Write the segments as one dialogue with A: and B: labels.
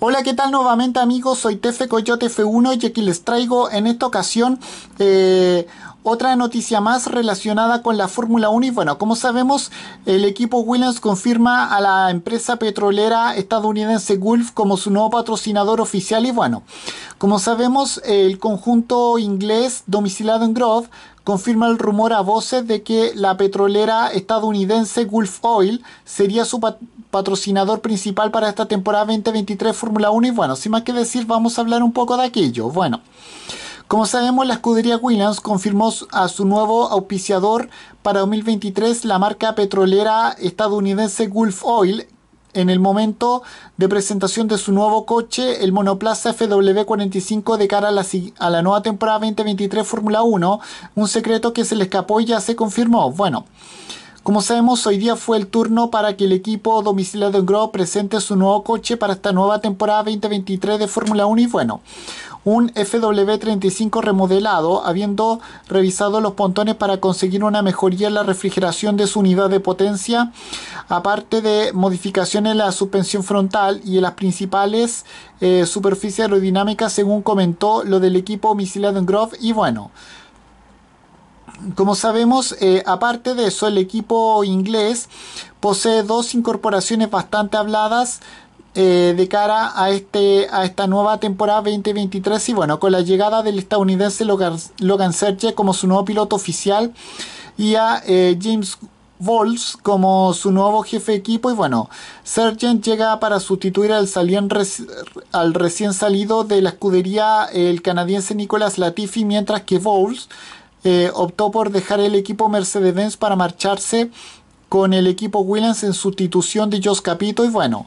A: Hola, ¿qué tal nuevamente amigos? Soy Tefe Coyote F1 y aquí les traigo en esta ocasión eh, otra noticia más relacionada con la Fórmula 1 y bueno, como sabemos, el equipo Williams confirma a la empresa petrolera estadounidense Gulf como su nuevo patrocinador oficial y bueno, como sabemos, el conjunto inglés domiciliado en Grove confirma el rumor a voces de que la petrolera estadounidense Gulf Oil sería su patrocinador principal para esta temporada 2023 Fórmula 1 y bueno, sin más que decir vamos a hablar un poco de aquello. Bueno, como sabemos, la escudería Williams confirmó a su nuevo auspiciador para 2023, la marca petrolera estadounidense Gulf Oil, en el momento de presentación de su nuevo coche, el monoplaza FW45 de cara a la, nueva temporada 2023 Fórmula 1, un secreto que se le escapó y ya se confirmó. Bueno, como sabemos, hoy día fue el turno para que el equipo domiciliado en Gro presente su nuevo coche para esta nueva temporada 2023 de Fórmula 1 y bueno, un FW35 remodelado, habiendo revisado los pontones para conseguir una mejoría en la refrigeración de su unidad de potencia, aparte de modificaciones en la suspensión frontal y en las principales eh, superficies aerodinámicas, según comentó lo del equipo misilado en Grove. Y bueno, como sabemos, eh, aparte de eso, el equipo inglés posee dos incorporaciones bastante habladas eh, de cara a, este, a esta nueva temporada 2023 y bueno, con la llegada del estadounidense Logan, Logan como su nuevo piloto oficial y a eh, James Volz como su nuevo jefe de equipo y bueno, Sergent llega para sustituir al, al recién salido de la escudería el canadiense Nicolas Latifi mientras que Volz eh, optó por dejar el equipo Mercedes-Benz para marcharse con el equipo Williams en sustitución de Jos Capito y bueno,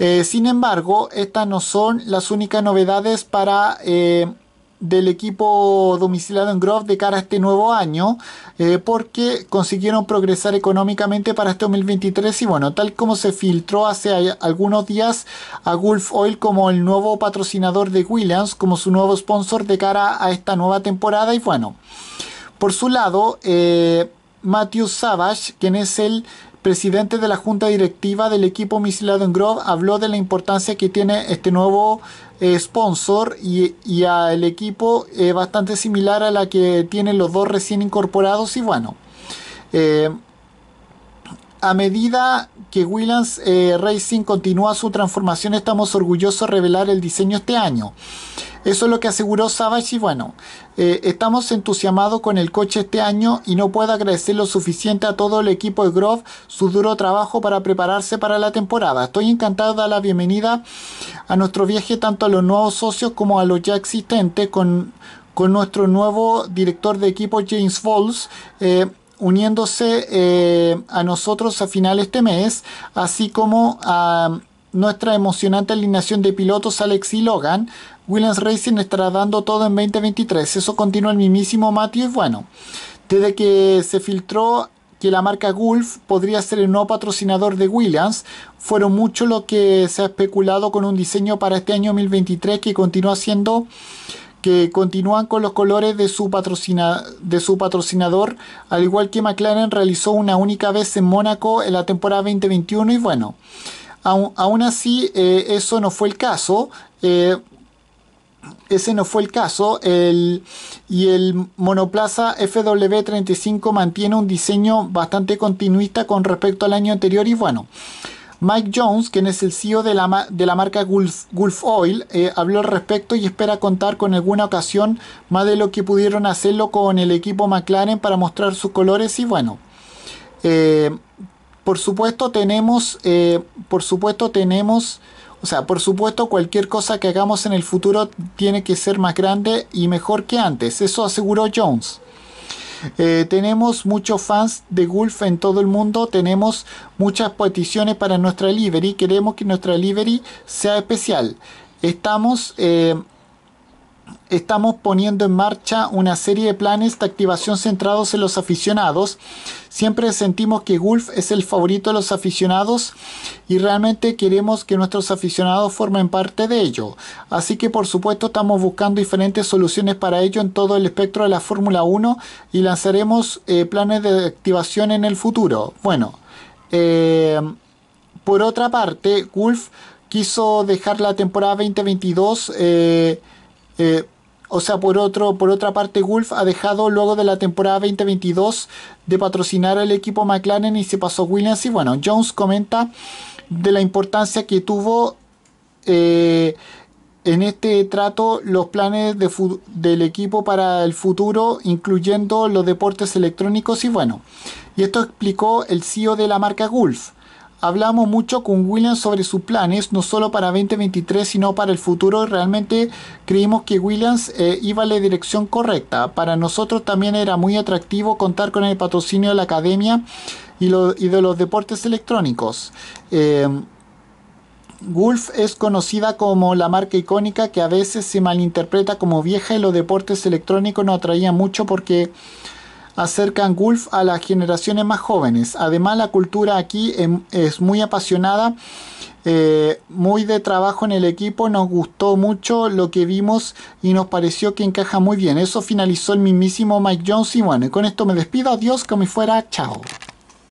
A: eh, sin embargo, estas no son las únicas novedades para eh, del equipo domiciliado en Grove de cara a este nuevo año, eh, porque consiguieron progresar económicamente para este 2023 y bueno, tal como se filtró hace algunos días a Gulf Oil como el nuevo patrocinador de Williams, como su nuevo sponsor de cara a esta nueva temporada y bueno, por su lado, Matthew Savage, quien es el presidente de la junta directiva del equipo misilado en Grove, habló de la importancia que tiene este nuevo eh, sponsor y, al equipo eh, bastante similar a la que tienen los dos recién incorporados. Y bueno, eh, a medida que Williams eh, Racing continúa su transformación, estamos orgullosos de revelar el diseño este año. Eso es lo que aseguró Savage y bueno, eh, estamos entusiasmados con el coche este año y no puedo agradecer lo suficiente a todo el equipo de Grove su duro trabajo para prepararse para la temporada. Estoy encantado de dar la bienvenida a nuestro viaje tanto a los nuevos socios como a los ya existentes con, con nuestro nuevo director de equipo James Falls uniéndose eh, a nosotros a final de este mes, así como a nuestra emocionante alineación de pilotos Alex y Logan. Williams Racing estará dando todo en 2023. Eso continúa el mismísimo Matthew. Y bueno, desde que se filtró que la marca Gulf podría ser el nuevo patrocinador de Williams, fueron mucho lo que se ha especulado con un diseño para este año 2023 que continúa siendo que continúan con los colores de su, de su patrocinador, al igual que McLaren realizó una única vez en Mónaco en la temporada 2021 y bueno, aún, así eh, eso no fue el caso. Eh, ese no fue el caso y el monoplaza FW35 mantiene un diseño bastante continuista con respecto al año anterior y bueno, Mike Jones, quien es el CEO de la, de la marca Gulf, Oil, eh, habló al respecto y espera contar con alguna ocasión más de lo que pudieron hacerlo con el equipo McLaren para mostrar sus colores y bueno. Eh, por supuesto tenemos, eh, por supuesto tenemos, o sea, por supuesto cualquier cosa que hagamos en el futuro tiene que ser más grande y mejor que antes, eso aseguró Jones. Eh, tenemos muchos fans de Gulf en todo el mundo, tenemos muchas peticiones para nuestra livery, queremos que nuestra livery sea especial. Estamos... Eh, estamos poniendo en marcha una serie de planes de activación centrados en los aficionados. Siempre sentimos que Gulf es el favorito de los aficionados y realmente queremos que nuestros aficionados formen parte de ello. Así que por supuesto estamos buscando diferentes soluciones para ello en todo el espectro de la Fórmula 1 y lanzaremos eh, planes de activación en el futuro. Bueno, eh, por otra parte, Gulf quiso dejar la temporada 2022. Eh, o sea, por, otro, por otra parte, Wolf ha dejado luego de la temporada 2022 de patrocinar al equipo McLaren y se pasó Williams. Y bueno, Jones comenta de la importancia que tuvo eh, en este trato los planes del equipo para el futuro, incluyendo los deportes electrónicos y bueno. Y esto explicó el CEO de la marca Gulf hablamos mucho con Williams sobre sus planes, no solo para 2023, sino para el futuro. Realmente creímos que Williams eh, iba en la dirección correcta. Para nosotros también era muy atractivo contar con el patrocinio de la academia y, de los deportes electrónicos. Wolf em, es conocida como la marca icónica que a veces se malinterpreta como vieja y los deportes electrónicos no atraían mucho porque acercan Gulf a las generaciones más jóvenes. Además, la cultura aquí em, es muy apasionada, eh, muy de trabajo en el equipo. Nos gustó mucho lo que vimos y nos pareció que encaja muy bien. Eso finalizó el mismísimo Mike Jones y bueno, y con esto me despido. Adiós, como fuera. Chao.